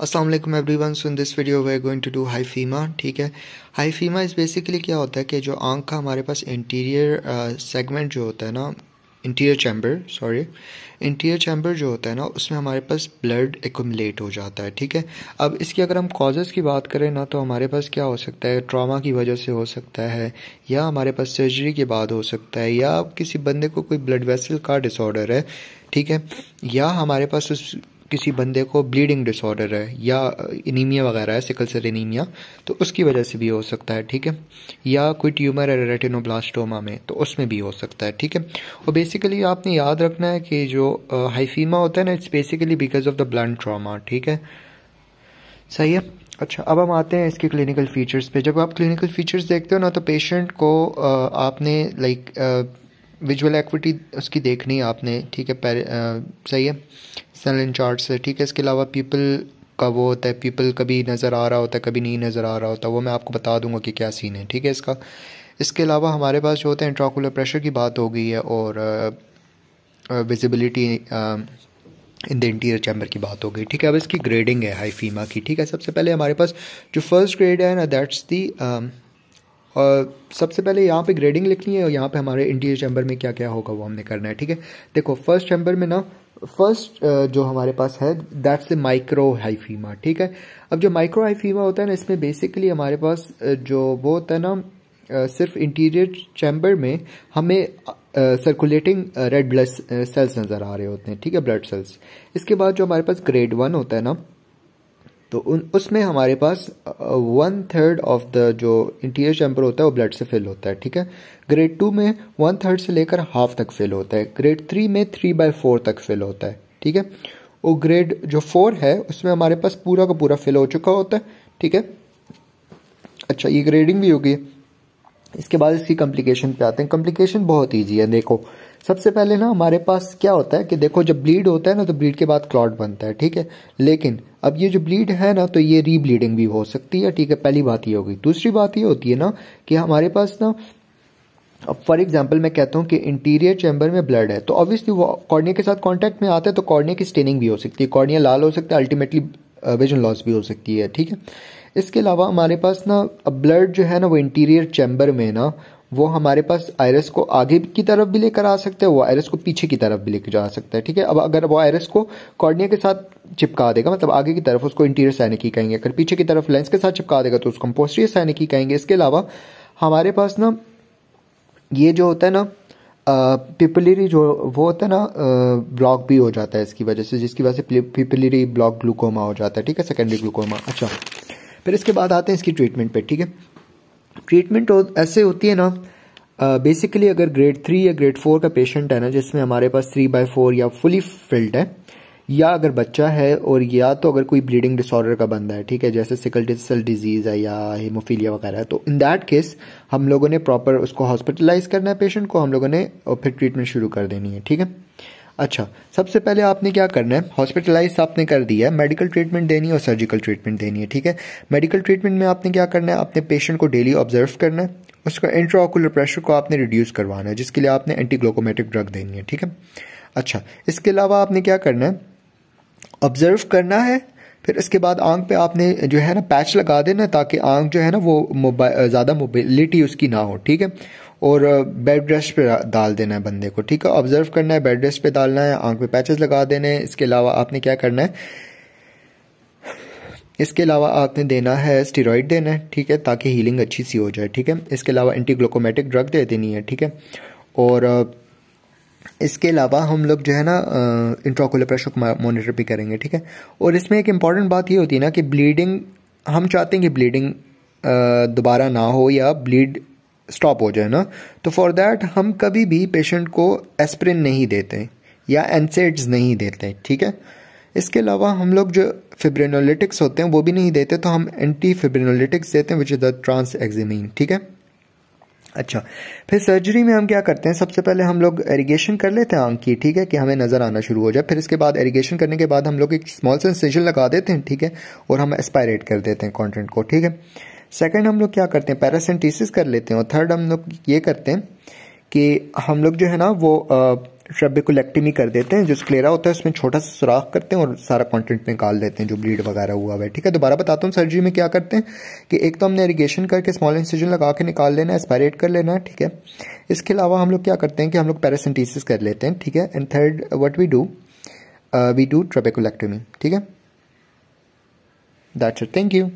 Aslam everyone so in this video we going to do hyphema ठीक है high फीमा is basically क्या होता है कि जो आंख का हमारे पास इंटीरियर सेगमेंट uh, जो होता है ना interior chamber sorry interior chamber जो होता है ना उसमें हमारे पास ब्लड एकमलेट हो जाता है ठीक है अब इसकी अगर हम कॉजेज़ की बात करें ना तो हमारे पास क्या हो सकता है ट्रामा की वजह से हो सकता है या हमारे पास सर्जरी के बाद हो सकता है या किसी बंदे को कोई ब्लड वेसल का डिसऑर्डर है ठीक है या हमारे पास उस किसी बंदे को ब्लीडिंग डिसऑर्डर है या इनीमिया वगैरह है सिकल सेल इनीमिया तो उसकी वजह से भी हो सकता है ठीक है या कोई ट्यूमर है रेटिनोब्लास्टोमा में तो उसमें भी हो सकता है ठीक है और बेसिकली आपने याद रखना है कि जो हाइफीमा होता है ना it's basically because of the blood trauma ठीक है सही है अच्छा अब हम आते हैं इसके क्लिनिकल फीचर्स पे जब आप क्लिनिकल फीचर्स देखते हो ना तो पेशेंट को आपने लाइक विजुअल एक्विटी उसकी देखनी है आपने ठीक है पैर, सही है इन चार्ट है ठीक है इसके अलावा पीपल का वो होता है पीपल कभी नज़र आ रहा होता है कभी नहीं नज़र आ रहा होता वो मैं आपको बता दूंगा कि क्या सीन है ठीक है इसका इसके अलावा हमारे पास जो होता है इंट्राकुलर प्रेशर की बात हो गई है और visibility in the interior chamber की बात हो गई ठीक है अब इसकी ग्रेडिंग है हाई फीमा की ठीक है सबसे पहले हमारे पास जो फर्स्ट ग्रेड है ना दैट्स दी और सबसे पहले यहाँ पे ग्रेडिंग लिखनी है और यहाँ पे हमारे इंटीरियर चैम्बर में क्या क्या होगा वो हमने करना है ठीक है देखो फर्स्ट चैम्बर में ना फर्स्ट uh, जो हमारे पास है दैट्स ए माइक्रो हाइफीमा ठीक है अब जो माइक्रो हाइफीमा होता है ना इसमें बेसिकली हमारे पास uh, जो वो होता है ना uh, सिर्फ इंटीरियर चैम्बर में हमें सर्कुलेटिंग रेड ब्लड सेल्स नज़र आ रहे होते हैं ठीक है ब्लड सेल्स इसके बाद जो हमारे पास ग्रेड वन होता है ना तो उन उसमें हमारे पास वन थर्ड ऑफ द जो इंटीरियर चैम्बर होता है वो ब्लड से फिल होता है ठीक है ग्रेड टू में वन थर्ड से लेकर हाफ तक फिल होता है ग्रेड थ्री में थ्री बाई फोर तक फिल होता है ठीक है और ग्रेड जो फोर है उसमें हमारे पास पूरा का पूरा फिल हो चुका होता है ठीक है अच्छा ये ग्रेडिंग भी होगी इसके बाद इसकी कम्प्लिकेशन पे आते हैं कम्प्लिकेशन बहुत ईजी है देखो सबसे पहले ना हमारे पास क्या होता है कि देखो जब ब्लीड होता है ना तो ब्लीड के बाद क्लॉट बनता है ठीक है लेकिन अब ये जो ब्लीड है ना तो ये रीब्लीडिंग भी हो सकती है ठीक है पहली बात ये होगी दूसरी बात ये होती है ना कि हमारे पास ना अब फॉर एग्जाम्पल मैं कहता हूँ कि इंटीरियर चैम्बर में ब्लड है तो ऑब्वियसली वो कॉर्निया के साथ कॉन्टैक्ट में आता है तो कॉर्निया की स्टेनिंग भी हो सकती है कॉर्निया लाल हो सकता है अल्टीमेटली विजन लॉस भी हो सकती है ठीक है इसके अलावा हमारे पास ना ब्लड जो है ना वो इंटीरियर चैम्बर में ना वो हमारे पास आयरस को आगे की तरफ भी लेकर आ सकता है वो आयरस को पीछे की तरफ भी लेकर जा सकता है ठीक है अब अगर वो आयरस को कॉर्निया के साथ चिपका देगा मतलब आगे की तरफ उसको इंटीरियर साइनिकी कहेंगे अगर पीछे की तरफ लेंस के साथ चिपका देगा तो उसको हम पोस्टीरियर साइनिकी कहेंगे इसके अलावा हमारे पास ना ये जो होता है ना पिपलरी जो वो होता है ना ब्लॉक भी हो जाता है इसकी वजह से जिसकी वजह से पिपलरी ब्लॉक ग्लूकोमा हो जाता है ठीक है सेकेंडरी ग्लूकोमा अच्छा फिर इसके बाद आते हैं इसकी ट्रीटमेंट पे ठीक है ट्रीटमेंट हो, ऐसे होती है ना बेसिकली uh, अगर ग्रेड थ्री या ग्रेड फोर का पेशेंट है ना जिसमें हमारे पास थ्री बाय फोर या फुली फिल्ड है या अगर बच्चा है और या तो अगर कोई ब्लीडिंग डिसऑर्डर का बंदा है ठीक है जैसे सिकल डिजीज़ है या हेमोफीलिया वगैरह है तो इन दैट केस हम लोगों ने प्रॉपर उसको हॉस्पिटलाइज करना है पेशेंट को हम लोगों ने और फिर ट्रीटमेंट शुरू कर देनी है ठीक है अच्छा सबसे पहले आपने क्या करना है हॉस्पिटलाइज आपने कर दिया है मेडिकल ट्रीटमेंट देनी है और सर्जिकल ट्रीटमेंट देनी है ठीक है मेडिकल ट्रीटमेंट में आपने क्या करना है अपने पेशेंट को डेली ऑब्जर्व करना है उसका इंट्राओकुलर प्रेशर को आपने रिड्यूस करवाना है जिसके लिए आपने एंटीग्लोकोमेटिक ड्रग देनी है ठीक है अच्छा इसके अलावा आपने क्या करना है ऑब्जर्व करना है फिर इसके बाद आंख पे आपने जो है ना पैच लगा देना ताकि आंख जो है ना वो ज़्यादा मोबिलिटी उसकी ना हो ठीक है और बेड रेस्ट पे डाल देना है बंदे को ठीक है ऑब्जर्व करना है बेड रेस्ट पे डालना है आंख पे पैचेस लगा देने हैं इसके अलावा आपने क्या करना है इसके अलावा आपने देना है स्टीरोइड देना है ठीक है ताकि हीलिंग अच्छी सी हो जाए ठीक है इसके अलावा एंटी ड्रग दे देनी है ठीक है और इसके अलावा हम लोग जो है ना इंट्राकुलर प्रेशर मॉनिटर भी करेंगे ठीक है और इसमें एक इम्पॉर्टेंट बात ये होती है ना कि ब्लीडिंग हम चाहते हैं कि ब्लीडिंग दोबारा ना हो या ब्लीड स्टॉप हो जाए ना तो फॉर दैट हम कभी भी पेशेंट को एस्प्रिन नहीं देते या एनसेड्स नहीं देते ठीक है इसके अलावा हम लोग जो फिब्रिनोलिटिक्स होते हैं वो भी नहीं देते तो हम एंटी फिब्रिनोलिटिक्स देते हैं which is the tranexamic ठीक है अच्छा फिर सर्जरी में हम क्या करते हैं सबसे पहले हम लोग एरीगेशन कर लेते हैं आंख की ठीक है कि हमें नज़र आना शुरू हो जाए फिर इसके बाद एरीगेशन करने के बाद हम लोग एक स्मॉल सेंसेशन लगा देते हैं ठीक है और हम एस्पायरेट कर देते हैं कॉन्टेंट को ठीक है सेकंड हम लोग क्या करते हैं पैरासेंटिस कर लेते हैं और थर्ड हम लोग ये करते हैं कि हम लोग जो है ना वो ट्रेबिकुलेक्टमी कर देते हैं जो स्क्लेरा होता है उसमें छोटा सा सुराख करते हैं और सारा कंटेंट निकाल देते हैं जो ब्लीड वगैरह हुआ है ठीक है दोबारा बताता हूँ सर्जरी में क्या करते हैं कि एक तो हमने इरीगेशन करके स्मॉल इंसिजन लगा के निकाल लेना है एस्पायरेट कर लेना है ठीक है इसके अलावा हम लोग क्या करते हैं कि हम लोग पैरासेंटिस कर लेते हैं ठीक है and third what we do we do trabeculectomy ठीक है दैट्स इट थैंक यू